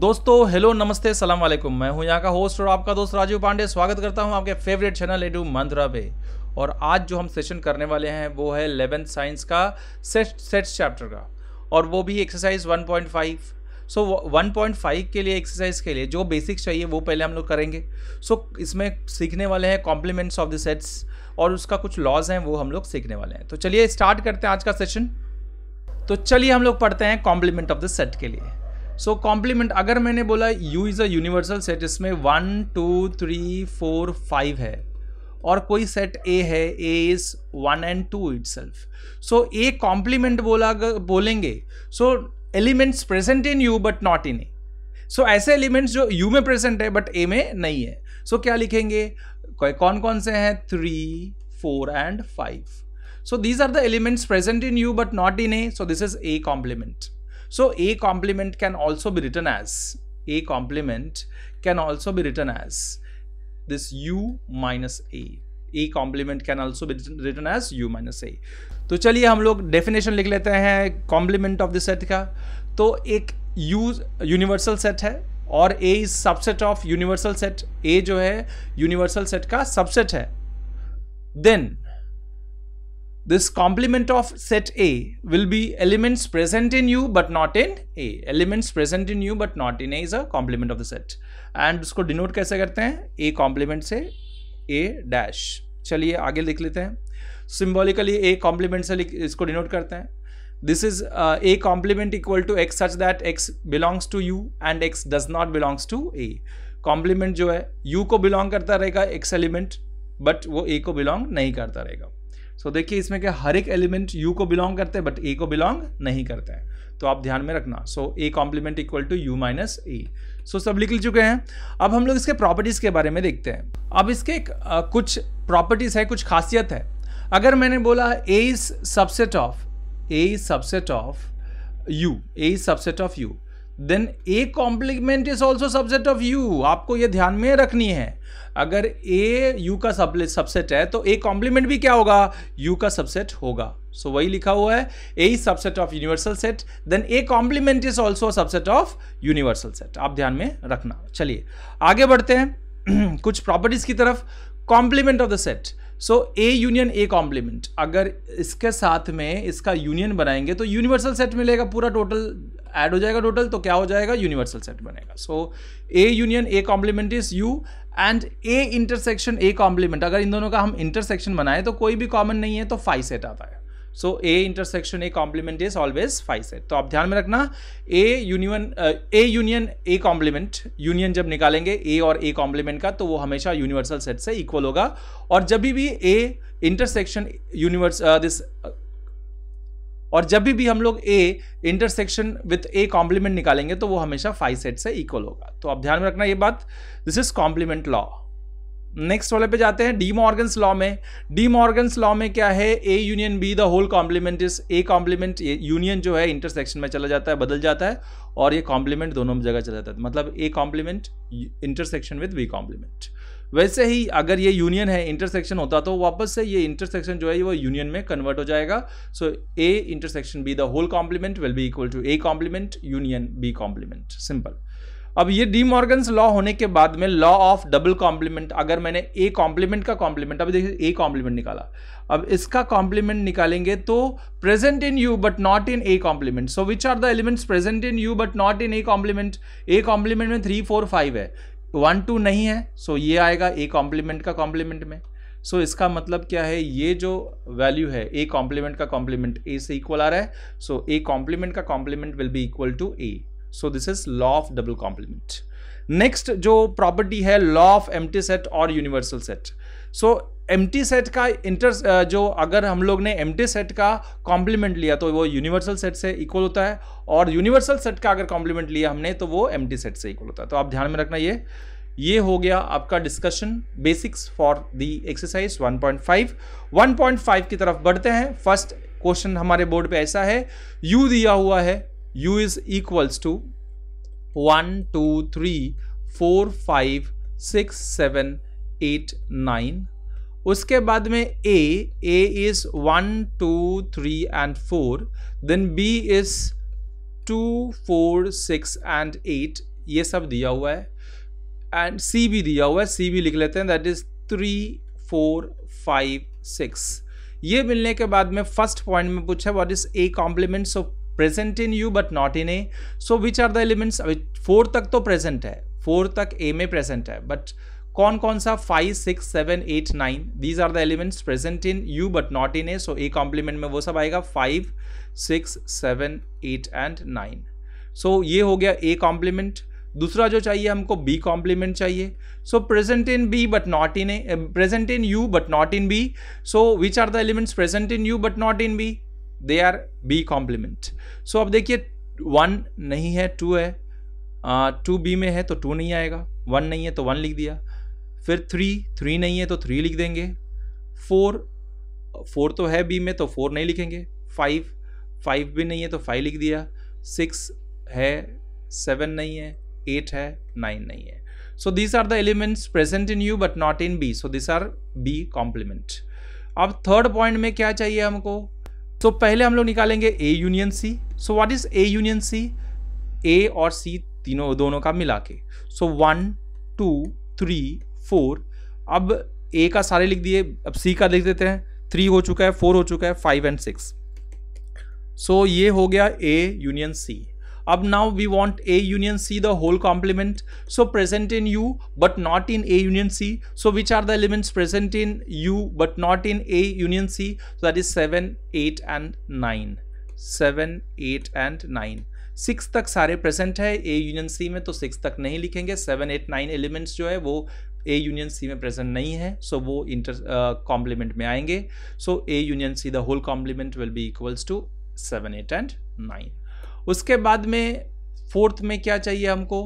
दोस्तों हेलो नमस्ते सलाम वालेकुम मैं हूं यहां का होस्ट और आपका दोस्त राजीव पांडे स्वागत करता हूं आपके फेवरेट चैनल एडू मंत्रा पे और आज जो हम सेशन करने वाले हैं वो है एलेवेंथ साइंस का सेट सेट्स चैप्टर का और वो भी एक्सरसाइज 1.5 सो so, 1.5 के लिए एक्सरसाइज के लिए जो बेसिक्स चाहिए वो पहले हम लोग करेंगे सो so, इसमें सीखने वाले हैं कॉम्प्लीमेंट्स ऑफ द सेट्स और उसका कुछ लॉज हैं वो हम लोग सीखने वाले हैं तो चलिए स्टार्ट करते हैं आज का सेशन तो चलिए हम लोग पढ़ते हैं कॉम्प्लीमेंट ऑफ द सेट के लिए सो so, कॉम्प्लीमेंट अगर मैंने बोला U is a universal set इसमें one two three four five है और कोई सेट ए है A is one and two itself so A complement बोला बोलेंगे so elements present in U but not in A so ऐसे elements जो you में प्रेजेंट है बट ए में नहीं है सो so, क्या लिखेंगे कौन कौन से हैं three four and five so these are the elements present in U but not in A so this is A complement so A complement can also be written as A complement can also be written as this U minus A A complement can also be written as U minus A तो चलिए हम लोग definition लिख लेते हैं complement of the set का तो एक यू यूनिवर्सल सेट है और A is subset of universal set A जो है यूनिवर्सल सेट का सबसेट है then this complement of set A will be elements present in U but not in A. Elements present in U but not in A is a complement of the set. And उसको denote कैसे करते हैं A complement से A dash. चलिए आगे लिख लेते हैं Symbolically A complement से इसको denote करते हैं this is uh, a complement equal to x such that x belongs to u and x does not belongs to a complement जो है u को belong करता रहेगा x element but वो a को belong नहीं करता रहेगा सो so, देखिए इसमें क्या हर एक एलिमेंट यू को बिलोंग करते हैं बट ए को बिलोंग नहीं करते हैं तो आप ध्यान में रखना so A complement equal to U minus A so सब लिख चुके हैं अब हम लोग इसके प्रॉपर्टीज़ के बारे में देखते हैं अब इसके आ, कुछ प्रॉपर्टीज़ है कुछ खासियत है अगर मैंने बोला A is subset of A is subset of U A is subset of U then A complement is also subset of U आपको ये ध्यान में रखनी है अगर ए यू का सबसेट है तो ए कॉम्प्लीमेंट भी क्या होगा यू का सबसेट होगा सो so, वही लिखा हुआ है A is subset of universal set then A complement is also subset of universal set आप ध्यान में रखना चलिए आगे बढ़ते हैं कुछ प्रॉपर्टीज की तरफ complement of the set so A union A complement अगर इसके साथ में इसका यूनियन बनाएंगे तो यूनिवर्सल सेट मिलेगा पूरा टोटल ऐड हो जाएगा टोटल तो क्या हो जाएगा यूनिवर्सल सेट बनेगा so A union A complement is U and A intersection A complement अगर इन दोनों का हम इंटरसेक्शन बनाए तो कोई भी कॉमन नहीं है तो फाइव सेट आता है so A intersection A complement is always five set तो आप ध्यान में रखना A union A union A complement union जब निकालेंगे ए और ए कॉम्प्लीमेंट का तो वो हमेशा यूनिवर्सल सेट से इक्वल होगा और जब भी ए इंटरसेक्शन यूनिवर्स दिस और जब भी, भी हम लोग A intersection with A complement निकालेंगे तो वो हमेशा फाइव सेट से इक्वल होगा तो अब ध्यान में रखना ये बात this is complement law next वाले पे जाते हैं डी मॉर्गन्स लॉ में डी मॉर्गन्स लॉ में क्या है A union B the whole complement is A complement union जो है इंटरसेक्शन में चला जाता है बदल जाता है और ये कॉम्प्लीमेंट दोनों जगह चला जाता है मतलब A complement intersection with B complement वैसे ही अगर ये यूनियन है इंटरसेक्शन होता तो वापस से ये इंटरसेक्शन जो है वो यूनियन में कन्वर्ट हो जाएगा so A intersection B the whole complement will be equal to A complement union B complement simple अब ये डी मॉर्गन्स लॉ होने के बाद में लॉ ऑफ डबल कॉम्प्लीमेंट अगर मैंने ए कॉम्प्लीमेंट का कॉम्प्लीमेंट अभी देखिए ए कॉम्प्लीमेंट निकाला अब इसका कॉम्प्लीमेंट निकालेंगे तो present in U but not in A complement so which are the elements present in U but not in A complement A complement में थ्री फोर फाइव है वन टू नहीं है सो ये आएगा ए कॉम्प्लीमेंट का कॉम्प्लीमेंट में सो so, इसका मतलब क्या है ये जो वैल्यू है ए कॉम्प्लीमेंट का कॉम्प्लीमेंट ए से इक्वल आ रहा है सो ए कॉम्प्लीमेंट का complement will be equal to A so this is law of double complement next जो प्रॉपर्टी है लॉ ऑफ एम्प्टी सेट और यूनिवर्सल सेट सो एम सेट का इंटर uh, जो अगर हम लोग ने एम सेट का कॉम्प्लीमेंट लिया तो वो यूनिवर्सल सेट से इक्वल होता है और यूनिवर्सल सेट का अगर कॉम्प्लीमेंट लिया हमने तो वो एम सेट से इक्वल होता है तो आप ध्यान में रखना ये ये हो गया आपका discussion basics for the exercise 1.5 1.5 की तरफ बढ़ते हैं फर्स्ट क्वेश्चन हमारे बोर्ड पे ऐसा है u दिया हुआ है u is equals to one two three four five six seven eight nine उसके बाद में A A is one two three and four then B is two four six and eight ये सब दिया हुआ है एंड सी भी दिया हुआ है सी भी लिख लेते हैं that is three four five six ये मिलने के बाद में फर्स्ट पॉइंट में पूछा what is A complements of present in U but not in A so which are the elements अभी फोर तक तो प्रेजेंट है फोर तक ए में प्रेजेंट है बट कौन कौन सा five six seven eight nine these are the elements present in U but not in A so A complement में वो सब आएगा five six seven eight and nine so ये हो गया ए कॉम्प्लीमेंट दूसरा जो चाहिए हमको बी कॉम्प्लीमेंट चाहिए so present in B but not in A present in U but not in B so which are the elements present in U but not in B they are B complement so अब देखिए one नहीं है to है to uh, B में है तो to नहीं आएगा वन नहीं है तो वन लिख दिया फिर थ्री थ्री नहीं है तो थ्री लिख देंगे फोर फोर तो है बी में तो फोर नहीं लिखेंगे फाइव फाइव भी नहीं है तो फाइव लिख दिया सिक्स है सेवन नहीं है एट है नाइन नहीं है so these are the elements present in U but not in B so this are B complement अब थर्ड पॉइंट में क्या चाहिए हमको तो so, पहले हम लोग निकालेंगे A union C so what is A union C A और सी तीनों दोनों का मिला के so one two three four अब ए का सारे लिख दिए अब सी का लिख देते हैं थ्री हो चुका है फोर हो चुका है फाइव एंड सिक्स सो ये हो गया ए यूनियन सी अब now we want A union C the whole complement so present in U but not in A union C so which are the elements present in U but not in A union C that is seven eight and nine seven eight and nine six तक सारे present है A union सी में तो six तक नहीं लिखेंगे seven eight nine elements जो है वो ए यूनियन सी में प्रेजेंट नहीं है सो वो इंटर कॉम्प्लीमेंट uh, में आएंगे so A union C the whole complement will be equals to seven eight and nine उसके बाद में फोर्थ में क्या चाहिए हमको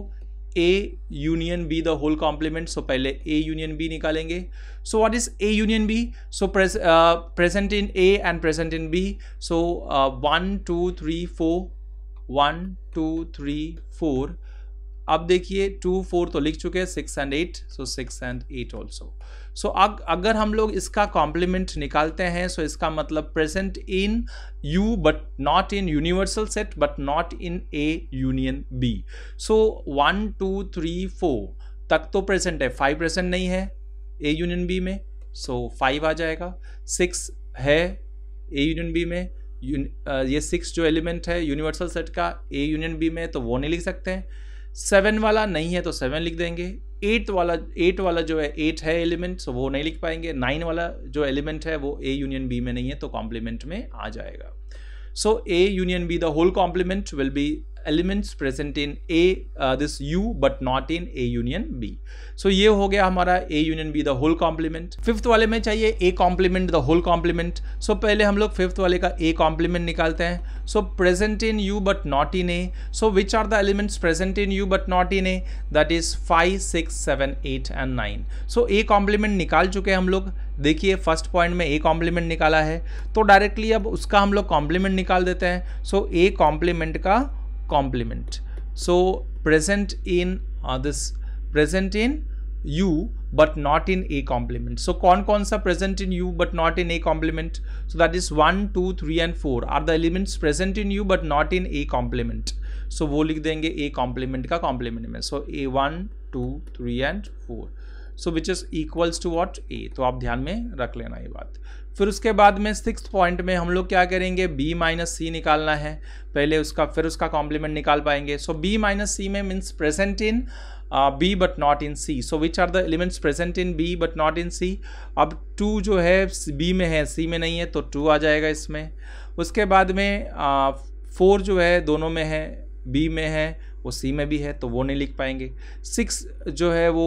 A union B the whole complement so पहले ए यूनियन बी निकालेंगे so what is A union B so present in A and present in B so one two three four one two three four अब देखिए two four तो लिख चुके हैं six and eight so six and eight also so अगर हम लोग इसका कॉम्प्लीमेंट निकालते हैं सो so इसका मतलब present in U but not in universal set but not in A union B so one two three four तक तो प्रेजेंट है फाइव प्रेजेंट नहीं है ए यूनियन बी में सो so फाइव आ जाएगा सिक्स है ए यूनियन बी में ये सिक्स जो एलिमेंट है यूनिवर्सल सेट का ए यूनियन बी में तो वो नहीं लिख सकते हैं सेवन वाला नहीं है तो सेवन लिख देंगे एट वाला एट वाला जो है एट है एलिमेंट सो वो नहीं लिख पाएंगे नाइन वाला जो एलिमेंट है वो ए यूनियन बी में नहीं है तो कॉम्प्लीमेंट में आ जाएगा so A union B the whole complement will be elements present in A this U but not in A union B so ये हो गया हमारा A union B the whole complement fifth वाले में चाहिए A complement the whole complement so पहले हम लोग फिफ्थ वाले का ए कॉम्प्लीमेंट निकालते हैं so present in U but not in A so which are the elements present in U but not in A that is five six seven eight and nine so A complement निकाल चुके हैं हम लोग देखिए first point में A complement निकाला है तो डायरेक्टली अब उसका हम लोग कॉम्प्लीमेंट निकाल देते हैं सो ए कॉम्प्लीमेंट का complement so present in uh, this present in u but not in a complement so kon kon sa present in u but not in a complement so that is 1 2 3 and 4 are the elements present in u but not in a complement so wo likh denge a complement ka complement mein so a 1 2 3 and 4 so which is equals to what a to aap dhyan mein rakh lena ye baat फिर उसके बाद में six point में हम लोग क्या करेंगे B minus सी निकालना है पहले उसका फिर उसका कॉम्प्लीमेंट निकाल पाएंगे सो बी माइनस सी में means present in B but not in C so which are the elements present in B but not in C अब टू जो है बी में है सी में नहीं है तो टू आ जाएगा इसमें उसके बाद में फोर uh, जो है दोनों में है बी में है वो सी में भी है तो वो नहीं लिख पाएंगे सिक्स जो है वो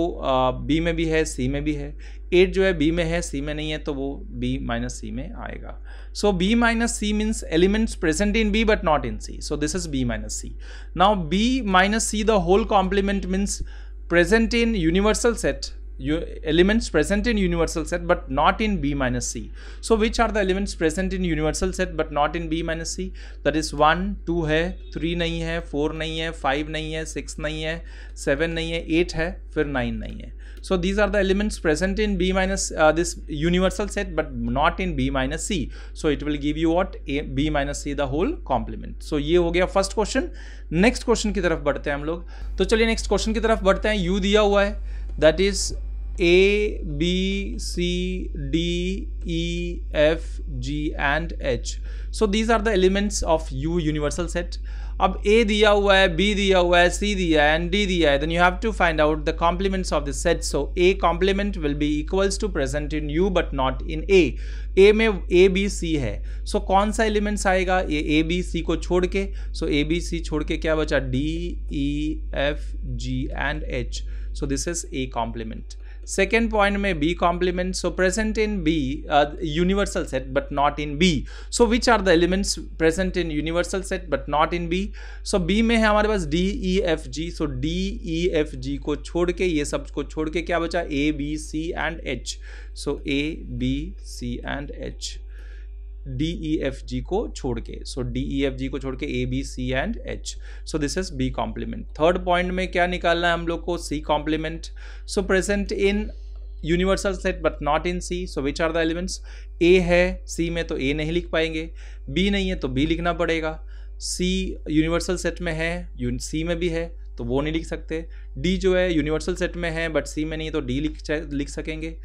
बी में भी है सी में भी है एट जो है बी में है सी में नहीं है तो वो बी माइनस सी में आएगा so B minus C means elements present in B but not in C so this is B minus C now B minus C the whole complement means present in universal set elements present in universal set but not in b minus c so which are the elements present in universal set but not in b minus c that is one two है three नहीं है four नहीं है five नहीं है six नहीं है seven नहीं है एट है फिर नाइन नहीं है so these are the elements present in b minus uh, this universal set but not in b minus c so it will give you what a, b minus c the whole complement so ये हो गया first question next question की तरफ बढ़ते हैं हम लोग तो चलिए नेक्स्ट क्वेश्चन की तरफ बढ़ते हैं यू दिया हुआ है that is A B C D E F G and H so these are the elements of U universal set अब ए दिया हुआ है बी दिया हुआ है सी दिया है एंड डी दिया है then you have to find out the complements of the set so A complement will be equals to present in U but not in A A में ए बी सी है so so, कौन सा elements आएगा ये ए B सी को छोड़ के सो A B सी छोड़ के क्या बचा D E F G and H so this is A complement second point में B complement so present in B universal set but not in B so which are the elements present in universal set but not in B so B में है हमारे पास D E F G so D E F G को छोड़ के ये सब को छोड़ के क्या बचा A B C and H so A B C and H D E F G को छोड़ के so D E e F G को छोड़ के A B C and H so this is B complement third point में क्या निकालना है हम लोग को C complement so present in universal set but not in C so which are the elements ए है सी में तो ए नहीं लिख पाएंगे बी नहीं है तो बी लिखना पड़ेगा सी यूनिवर्सल सेट में है सी में भी है तो वो नहीं लिख सकते डी जो है यूनिवर्सल सेट में है बट सी में नहीं है तो डी लिख लिख सकेंगे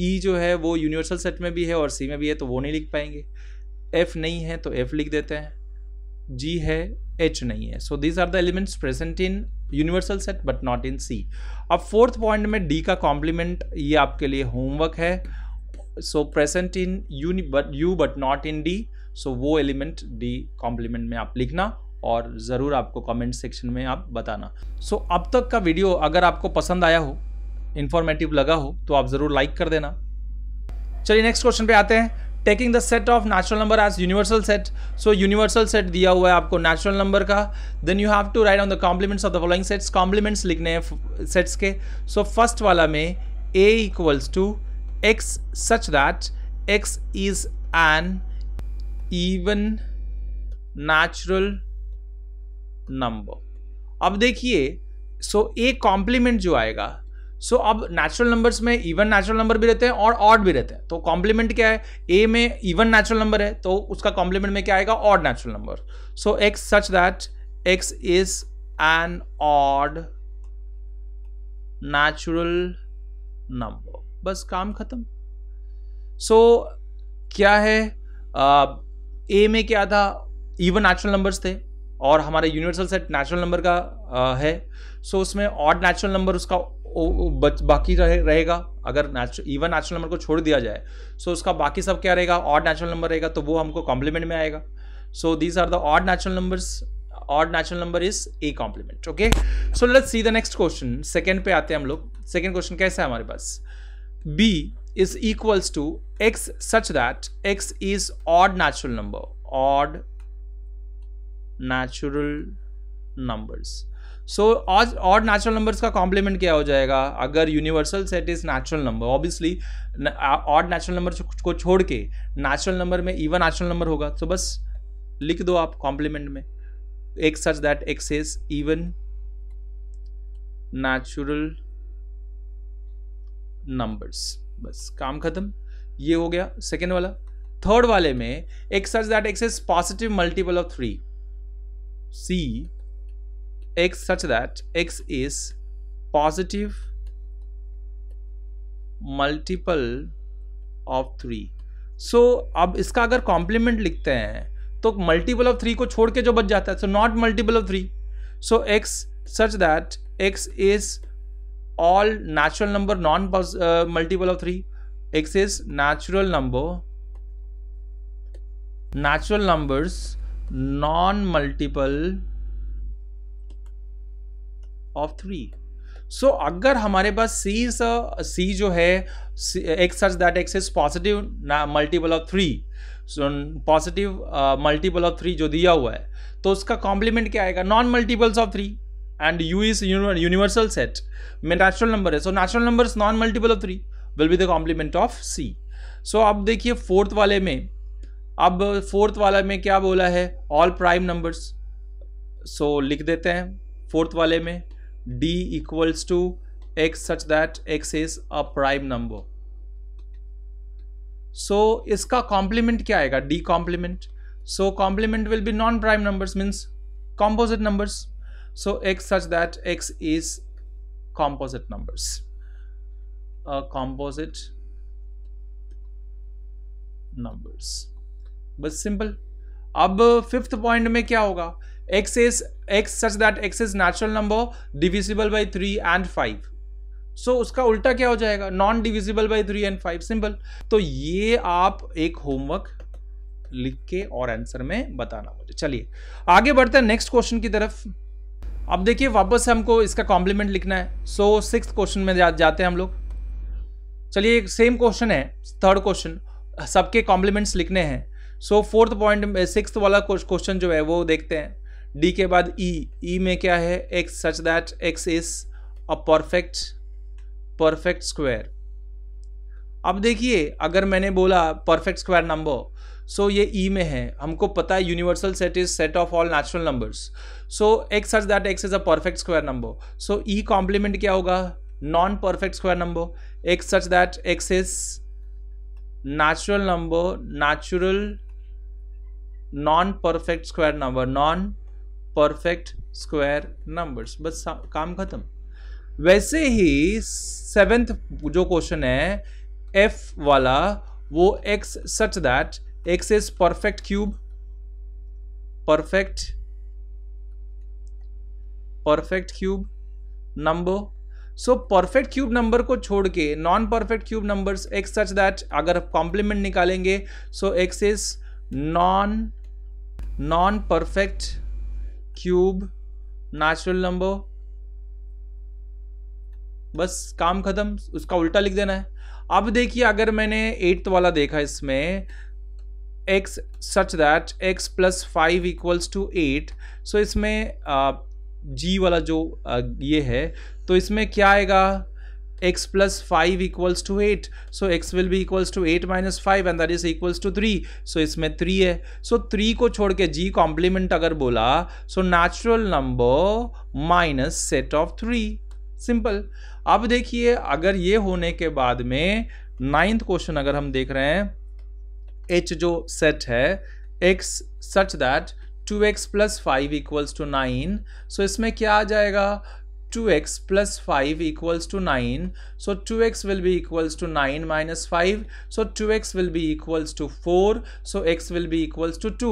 ई e जो है वो यूनिवर्सल सेट में भी है और सी में भी है तो वो नहीं लिख पाएंगे एफ नहीं है तो एफ लिख देते हैं जी है एच नहीं है so these are the elements present in universal set but not in C अब फोर्थ पॉइंट में डी का कॉम्प्लीमेंट ये आपके लिए होमवर्क है so present in U but U but not in D so वो एलिमेंट डी कॉम्प्लीमेंट में आप लिखना और ज़रूर आपको कमेंट सेक्शन में आप बताना सो so, अब तक का वीडियो अगर आपको पसंद आया हो इन्फॉर्मेटिव लगा हो तो आप ज़रूर लाइक कर देना चलिए नेक्स्ट क्वेश्चन पे आते हैं taking the set of natural number as universal set so universal set दिया हुआ है आपको नेचुरल नंबर का then you have to write on the complements of the following sets complements लिखने हैं सेट्स के सो so, फर्स्ट वाला में A equals to x such that x is an even natural number अब देखिए so A complement जो आएगा so so, अब नेचुरल नंबर्स में इवन नेचुरल नंबर भी रहते हैं और ऑड भी रहते हैं तो कॉम्प्लीमेंट क्या है ए में इवन नेचुरल नंबर है तो उसका कॉम्प्लीमेंट में क्या आएगा odd natural number so x such that x is an odd natural number बस काम खत्म सो so, क्या है ए uh, में क्या था इवन नेचुरल नंबर्स थे और हमारे यूनिवर्सल सेट नेचुरल नंबर का uh, है सो so, उसमें ऑड नेचुरल नंबर उसका बाकी रहे, रहेगा अगर नेचुरल इवन नेचुरल नंबर को छोड़ दिया जाए सो so उसका बाकी सब क्या रहेगा ऑड नेचुरल नंबर रहेगा तो वो हमको कॉम्प्लीमेंट में आएगा so these are the odd natural numbers odd natural number is A complement okay so let's see the next question second पे आते हैं हम लोग सेकेंड क्वेश्चन कैसा है हमारे पास B is equals to x such that x is odd natural number odd natural numbers so आज और नेचुरल नंबर्स का कॉम्प्लीमेंट क्या हो जाएगा अगर universal set is natural number obviously odd natural number को छोड़ के नेचुरल नंबर में इवन नेचुरल नंबर होगा तो बस लिख दो आप कॉम्प्लीमेंट में एक such that x is even natural numbers बस काम खत्म ये हो गया सेकेंड वाला थर्ड वाले में एक such that x is positive multiple of three C x such that x is positive multiple of three so अब इसका अगर कॉम्प्लीमेंट लिखते हैं तो मल्टीपल ऑफ थ्री को छोड़ के जो बच जाता है so not multiple of three so x such that x is all natural number non multiple of three x is natural number natural numbers non multiple of three so अगर हमारे पास सी सी जो है x such that x is positive multiple of three so positive multiple of three जो दिया हुआ है तो उसका कॉम्प्लीमेंट क्या आएगा non multiples of three and U is universal set में नेचुरल नंबर है so natural number non multiple of three will be the complement of C so अब देखिए फोर्थ वाले में अब फोर्थ वाला में क्या बोला है ऑल प्राइम नंबर्स सो लिख देते हैं फोर्थ वाले में d equals to x such that x is a prime number so iska complement kya aayega d complement so complement will be non prime numbers means composite numbers so x such that x is composite numbers a composite numbers बस simple अब fifth point में क्या होगा x is x such that x is natural number divisible by 3 and 5 so so, उसका उल्टा क्या हो जाएगा non divisible by three and five simple तो ये आप एक होमवर्क लिख के और आंसर में बताना मुझे चलिए आगे बढ़ते हैं नेक्स्ट क्वेश्चन की तरफ अब देखिए वापस हमको इसका कॉम्प्लीमेंट लिखना है सो सिक्स क्वेश्चन में जा, जाते हैं हम लोग चलिए सेम क्वेश्चन है थर्ड क्वेश्चन सबके कॉम्प्लीमेंट्स लिखने हैं सो फोर्थ पॉइंट सिक्स वाला क्वेश्चन जो है वो देखते हैं डी के बाद ई e. ई e में क्या है x such that x is a perfect perfect square अब देखिए अगर मैंने बोला परफेक्ट स्क्वायर नंबर सो ये ई e में है हमको पता है universal set is set of all natural numbers so x such that x is a perfect square number so E complement क्या होगा non perfect square number x such that x is natural number natural non perfect square number non perfect square numbers बस काम खत्म वैसे ही seventh जो question है F वाला वो x such that x is perfect cube perfect perfect cube number so perfect cube number को छोड़ के non perfect cube numbers x such that अगर आप कॉम्प्लीमेंट निकालेंगे so x is non non perfect cube natural number बस काम खत्म उसका उल्टा लिख देना है अब देखिए अगर मैंने एट्थ वाला देखा इसमें x such that x plus five equals to eight so इसमें जी वाला जो ये है तो इसमें क्या आएगा x plus 5 equals to 8 so x will be equals to 8 minus 5 and that is equals to 3 so इसमें 3 है so 3 को छोड़ के g कॉम्प्लीमेंट अगर बोला so natural number minus set of 3 simple अब देखिए अगर ये होने के बाद में नाइन्थ क्वेश्चन अगर हम देख रहे हैं h जो सेट है x such that 2x x plus five equals to nine so इसमें क्या आ जाएगा 2x plus 5 equals to 9. So 2x will be equals to 9 minus 5. So 2x will be equals to 4. So x will be equals to 2.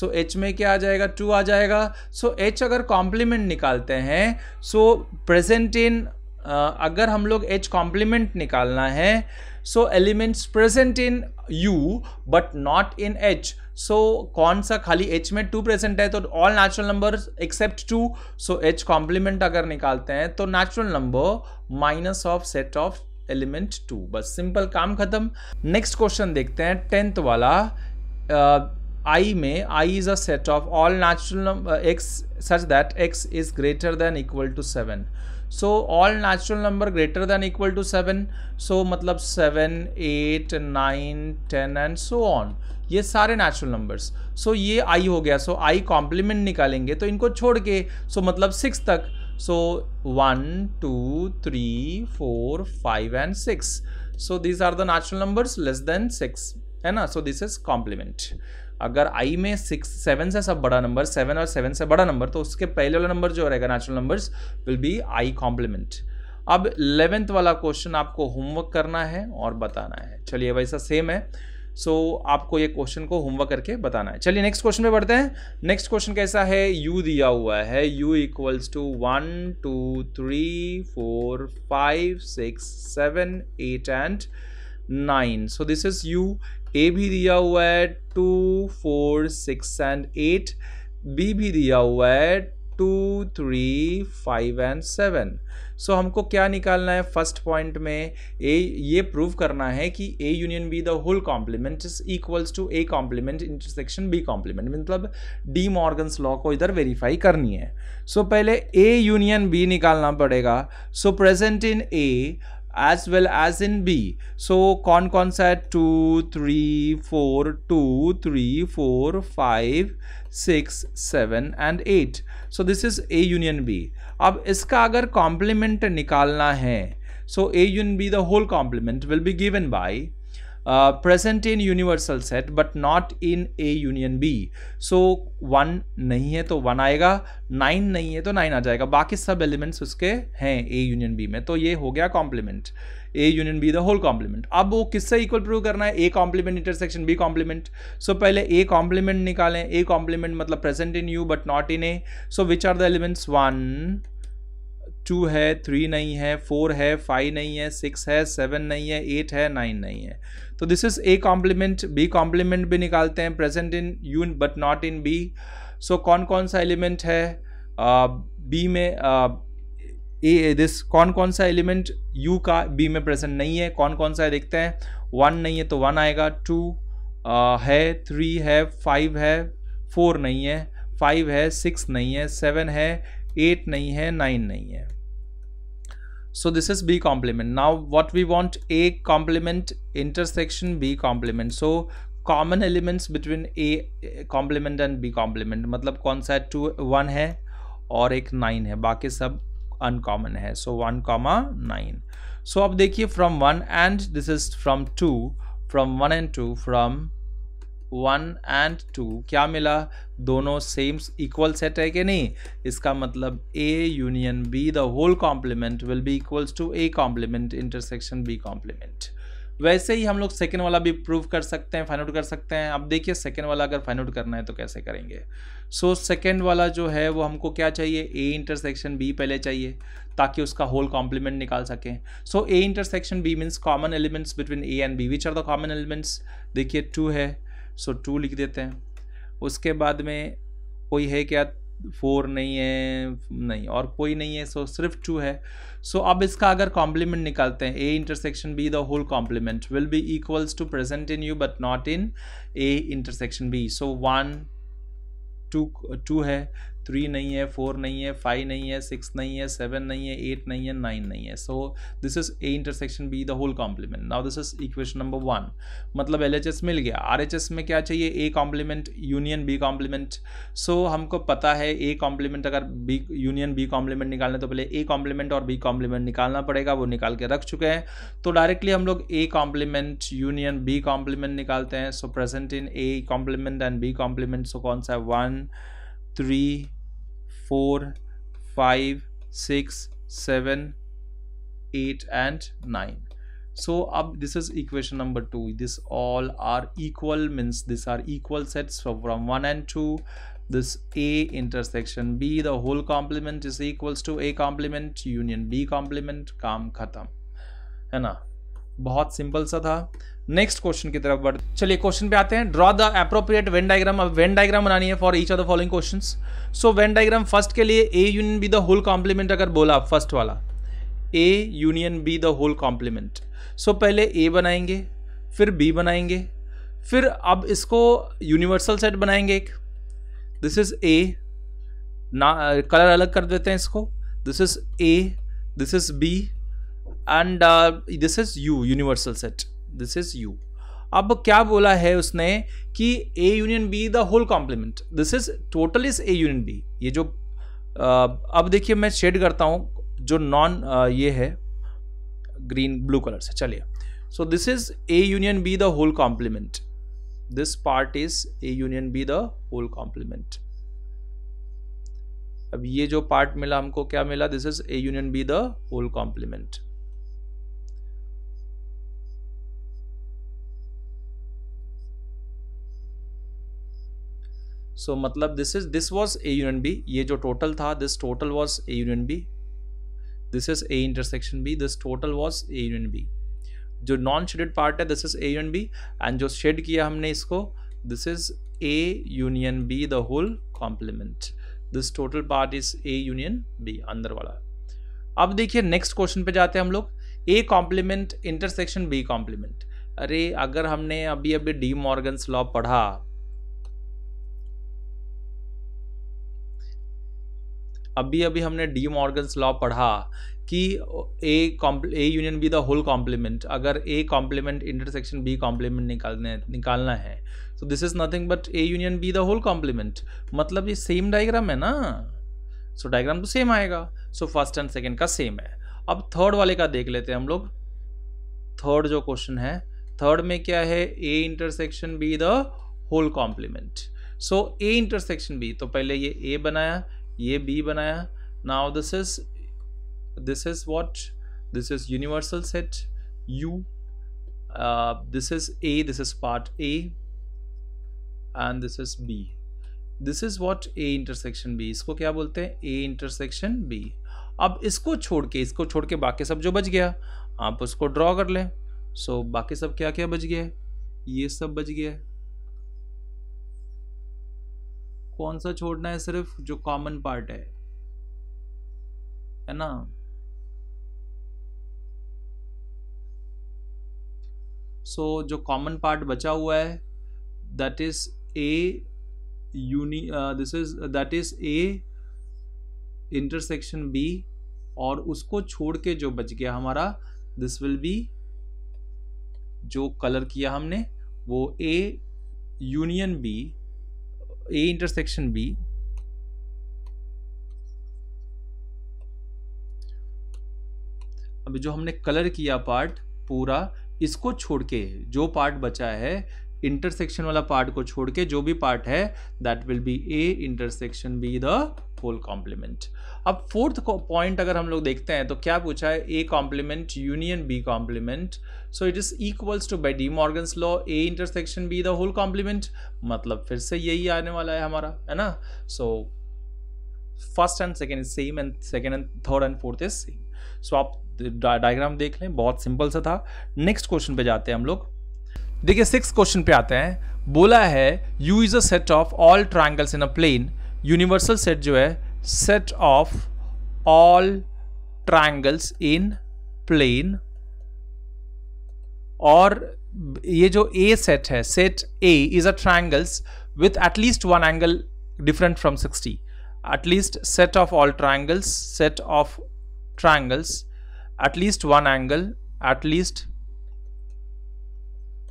So h में क्या आ जाएगा 2 आ जाएगा. So h अगर complement निकालते हैं so present in Uh, अगर हम लोग एच कॉम्प्लीमेंट निकालना है so elements present in U but not in H so so, कौन सा खाली एच में टू प्रेजेंट है तो all natural number except two so H complement अगर निकालते हैं तो natural number minus of set of element two बस सिंपल काम खत्म नेक्स्ट क्वेश्चन देखते हैं टेंथ वाला आई uh, में I is a set of all natural x such that x is greater than equal to seven so all natural number greater than equal to seven so मतलब seven eight nine ten and so on ये सारे natural numbers सो ये आई हो गया सो आई complement निकालेंगे तो इनको छोड़ के सो मतलब सिक्स तक so one two three four five and six so these are the natural numbers less than six है ना सो दिस इज कॉम्प्लीमेंट अगर आई में सिक्स सेवन से सब बड़ा नंबर सेवन और सेवन से बड़ा नंबर तो उसके पहले वाला नंबर जो रहेगा natural numbers will be I complement अब इलेवेंथ वाला क्वेश्चन आपको होमवर्क करना है और बताना है चलिए वैसा सेम है सो so, आपको ये क्वेश्चन को होमवर्क करके बताना है चलिए नेक्स्ट क्वेश्चन पे बढ़ते हैं नेक्स्ट क्वेश्चन कैसा है यू दिया हुआ है U equals to one two three four five six seven eight and nine so this is U A भी दिया हुआ है two four six and eight B भी दिया हुआ है two three five and seven so हमको क्या निकालना है फर्स्ट पॉइंट में ए ये प्रूव करना है कि A union B the whole complement is equals to A complement intersection B complement मतलब डी मॉर्गन्स लॉ को इधर वेरीफाई करनी है सो so, पहले ए यूनियन बी निकालना पड़ेगा so present in A as well as in B. So con con set 2, 3, 4, 2, 3, 4, 5, 6, 7 and 8. So this is A union B. अब इसका अगर complement nikalna है so A union B the whole complement will be given by present in universal set but not in A union B so one नहीं है तो one आएगा nine नहीं है तो नाइन आ जाएगा बाकी सब एलिमेंट्स उसके हैं ए यूनियन बी में तो ये हो गया complement A union B the whole complement अब वो किससे इक्वल प्रूव करना है A complement intersection B complement so पहले ए कॉम्प्लीमेंट निकालें ए कॉम्प्लीमेंट मतलब present in U but not in A so which are the elements one two है three नहीं है फोर है फाइव नहीं है सिक्स है सेवन नहीं है एट है नाइन नहीं है तो this is A complement B complement भी निकालते हैं present in U but not in B so कौन कौन सा एलिमेंट है बी uh, में ए uh, दिस कौन कौन सा एलिमेंट यू का बी में प्रेजेंट नहीं है कौन कौन सा है देखते हैं वन नहीं है तो वन आएगा टू uh, है थ्री है फाइव है फोर नहीं है फाइव है सिक्स नहीं है सेवन है एट नहीं है नाइन नहीं है So this is B complement. Now what we want A complement intersection B complement. So common elements between A complement and B complement. Matlab concept two one hai or ek nine hai. Baki sab uncommon hai. So one comma nine. So ab dekhiye from one and this is from two. From one and two from one and two क्या मिला दोनों same equal set है कि नहीं इसका मतलब A union B the whole complement will be equals to A complement intersection B complement वैसे ही हम लोग सेकेंड वाला भी प्रूव कर सकते हैं फाइंड आउट कर सकते हैं अब देखिए सेकेंड वाला अगर फाइंड आउट करना है तो कैसे करेंगे सो so, सेकेंड वाला जो है वो हमको क्या चाहिए ए इंटरसेक्शन बी पहले चाहिए ताकि उसका होल कॉम्प्लीमेंट निकाल सकें so A intersection B means common elements between A and B which are the common elements देखिए टू है सो टू लिख देते हैं उसके बाद में कोई है क्या फोर नहीं है नहीं और कोई नहीं है सो so सिर्फ टू है सो so, अब इसका अगर कॉम्प्लीमेंट निकालते हैं A intersection B the whole complement will be equals to present in U but not in A intersection B so one two two है थ्री नहीं है फोर नहीं है फाइव नहीं है सिक्स नहीं है सेवन नहीं है एट नहीं है नाइन नहीं है so this is A intersection B the whole complement now this is equation number one मतलब एल मिल गया आर में क्या चाहिए A complement union B complement so हमको पता है ए कॉम्प्लीमेंट अगर बी यूनियन बी कॉम्प्लीमेंट निकालने तो पहले ए कॉम्प्लीमेंट और बी कॉम्प्लीमेंट निकालना पड़ेगा वो निकाल के रख चुके हैं तो डायरेक्टली हम लोग A complement union B complement निकालते हैं so present in A complement and B complement so कौन सा है one three 4, 5, 6, 7, 8 and 9 so up this is equation number two this all are equal means these are equal sets so from one and two this a intersection b the whole complement is equals to a complement union b complement Kam khatam, है ना बहुत simple sa tha. Next question की तरफ बढ़ चलिए question पे आते हैं draw the appropriate Venn diagram अब वेन डायग्राम बनानी है for each of the following question so Venn diagram first के लिए A union B the whole complement अगर बोला फर्स्ट वाला A union B the whole complement so पहले A बनाएंगे फिर बी बनाएंगे फिर अब इसको यूनिवर्सल सेट बनाएंगे एक दिस इज ए ना कलर अलग कर देते हैं इसको this is A this is B and this is U universal set this is U अब क्या बोला है उसने कि A union B the whole complement this is total is A union B ये जो अब देखिए मैं शेड करता हूँ जो नॉन ये है ग्रीन ब्लू कलर से चलिए so this is A union B the whole complement this part is A union B the whole complement अब ये जो पार्ट मिला हमको क्या मिला this is A union B the whole complement so so, मतलब this is this was A union B ये जो टोटल था this total was A union B this is A intersection B this total was A union B जो non shaded part है this is A union B and जो shade किया हमने इसको this is A union B the whole complement this total part is A union B अंदर वाला अब देखिए नेक्स्ट क्वेश्चन पे जाते हैं हम लोग A complement intersection B complement अरे अगर हमने अभी अभी डी मॉर्गन्स लॉ पढ़ा अभी अभी हमने डी मॉर्गन्स लॉ पढ़ा कि A A union B the whole complement अगर A complement intersection B complement निकालने निकालना है तो this is nothing but A union B the whole complement मतलब ये सेम डायग्राम है ना सो so, डायग्राम तो सेम आएगा सो फर्स्ट एंड सेकेंड का सेम है अब थर्ड वाले का देख लेते हैं हम लोग थर्ड जो क्वेश्चन है थर्ड में क्या है A intersection B the whole complement so A intersection B तो पहले ये ए बनाया ये बी बनाया now this is this is what this is universal set U this is A this is part A and this is B this is what A intersection B इसको क्या बोलते हैं ए इंटरसेक्शन बी अब इसको छोड़ के इसको छोड़ के बाकी सब जो बच गया आप उसको ड्रॉ कर लें सो so, बाकी सब क्या क्या बच गया है ये सब बच गया है कौन सा छोड़ना है सिर्फ जो कॉमन पार्ट है है ना सो so, जो कॉमन पार्ट बचा हुआ है that is A uni this is that is A intersection B और उसको छोड़ के जो बच गया हमारा दिस विल बी जो कलर किया हमने वो A union B A intersection B अभी जो हमने कलर किया पार्ट पूरा इसको छोड़ के जो पार्ट बचा है इंटरसेक्शन वाला पार्ट को छोड़ के जो भी पार्ट है that will be A intersection B the whole complement अब फोर्थ पॉइंट अगर हम लोग देखते हैं तो क्या पूछा है A complement union B complement so it is equals to by De Morgan's law A intersection B the whole complement मतलब फिर से यही आने वाला है हमारा है ना so first and second is same and second and third and fourth is same so आप डायग्राम देख लें बहुत सिंपल सा था नेक्स्ट क्वेश्चन पे जाते हैं हम लोग देखिए सिक्स क्वेश्चन पे आते हैं बोला है U is a set of all triangles in a plane universal set जो है set of all triangles in plane और ये जो ए सेट है set A is a triangles with at least one angle different from sixty at least set of all triangles set of triangles at least one angle at least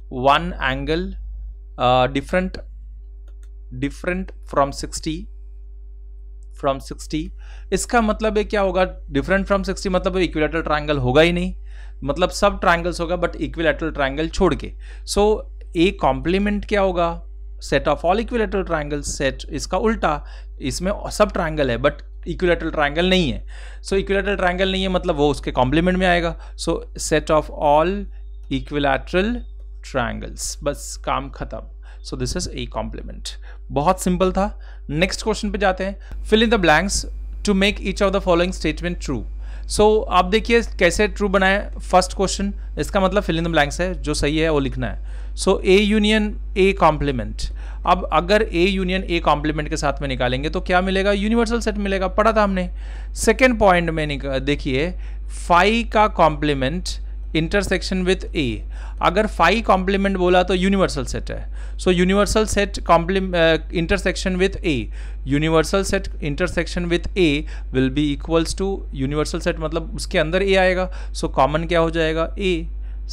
one angle uh, different different from 60 from 60 इसका मतलब है क्या होगा different from 60 मतलब equilateral triangle होगा ही नहीं मतलब सब ट्राइंगल्स होगा बट इक्विलेटरल ट्राइंगल छोड़ के सो so, ए कॉम्प्लीमेंट क्या होगा set of all equilateral triangle set इसका उल्टा इसमें सब ट्राइंगल है बट इक्विलेटरल ट्राइंगल नहीं है सो इक्विलेटरल ट्राइंगल नहीं है मतलब वो उसके कॉम्प्लीमेंट में आएगा so set of all equilateral triangles बस काम खत्म so this is A complement बहुत सिंपल था नेक्स्ट क्वेश्चन पे जाते हैं fill in the blanks to make each of the following statement true so आप देखिए कैसे ट्रू बनाए फर्स्ट क्वेश्चन इसका मतलब फिल इन द ब्लैंक्स है जो सही है वो लिखना है so A union A complement अब अगर ए यूनियन ए कॉम्प्लीमेंट के साथ में निकालेंगे तो क्या मिलेगा यूनिवर्सल सेट मिलेगा पढ़ा था हमने सेकेंड पॉइंट में देखिए फाइव का कॉम्प्लीमेंट इंटरसेक्शन विथ ए अगर फाइव कॉम्प्लीमेंट बोला तो यूनिवर्सल सेट है so universal set complement intersection with A universal set intersection with A will be equals to universal set मतलब उसके अंदर ए आएगा सो so, कॉमन क्या हो जाएगा ए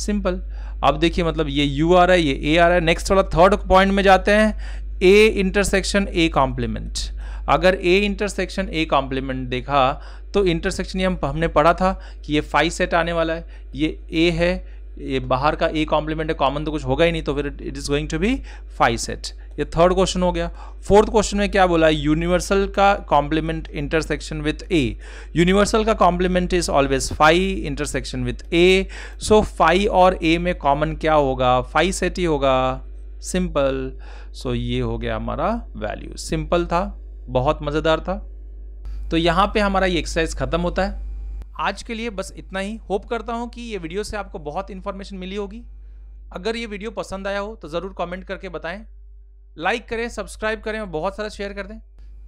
सिंपल अब देखिए मतलब ये यू आ रहा है ये ए आ रहा है नेक्स्ट वाला थर्ड पॉइंट में जाते हैं ए इंटरसेक्शन ए कॉम्प्लीमेंट अगर ए इंटरसेक्शन ए कॉम्प्लीमेंट देखा तो इंटरसेक्शन ये हम हमने पढ़ा था कि ये फाइव सेट आने वाला है ये ए है ये बाहर का ए कॉम्प्लीमेंट है कॉमन तो कुछ होगा ही नहीं तो फिर it is going to be five set ये थर्ड क्वेश्चन हो गया फोर्थ क्वेश्चन में क्या बोला यूनिवर्सल का complement intersection with A universal का complement is always five intersection with A so five और ए में कॉमन क्या होगा फाइव सेट ही होगा सिंपल सो so, ये हो गया हमारा वैल्यू सिंपल था बहुत मज़ेदार था तो यहाँ पे हमारा ये एक्सरसाइज ख़त्म होता है आज के लिए बस इतना ही होप करता हूँ कि ये वीडियो से आपको बहुत इन्फॉर्मेशन मिली होगी अगर ये वीडियो पसंद आया हो तो ज़रूर कमेंट करके बताएं लाइक करें सब्सक्राइब करें और बहुत सारा शेयर कर दें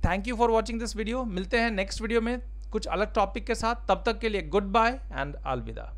thank you for watching this video मिलते हैं नेक्स्ट वीडियो में कुछ अलग टॉपिक के साथ तब तक के लिए गुड बाय एंड अलविदा